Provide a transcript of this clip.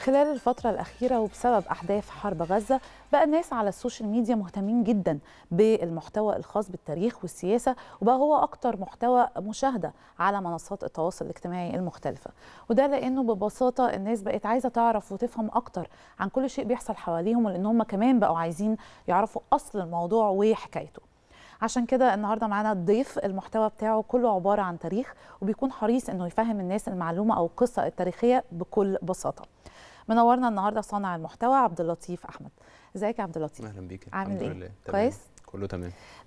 خلال الفترة الأخيرة وبسبب أحداث حرب غزة بقى الناس على السوشيال ميديا مهتمين جدا بالمحتوى الخاص بالتاريخ والسياسة وبقى هو أكتر محتوى مشاهدة على منصات التواصل الاجتماعي المختلفة وده لأنه ببساطة الناس بقت عايزة تعرف وتفهم أكتر عن كل شيء بيحصل حواليهم ولأن هم كمان بقوا عايزين يعرفوا أصل الموضوع وحكايته عشان كده النهارده معانا ضيف المحتوى بتاعه كله عباره عن تاريخ وبيكون حريص انه يفهم الناس المعلومه او القصه التاريخيه بكل بساطه منورنا النهارده صانع المحتوى عبد اللطيف احمد ازيك يا عبد اللطيف اهلا بيك عامل ايه كويس كله تمام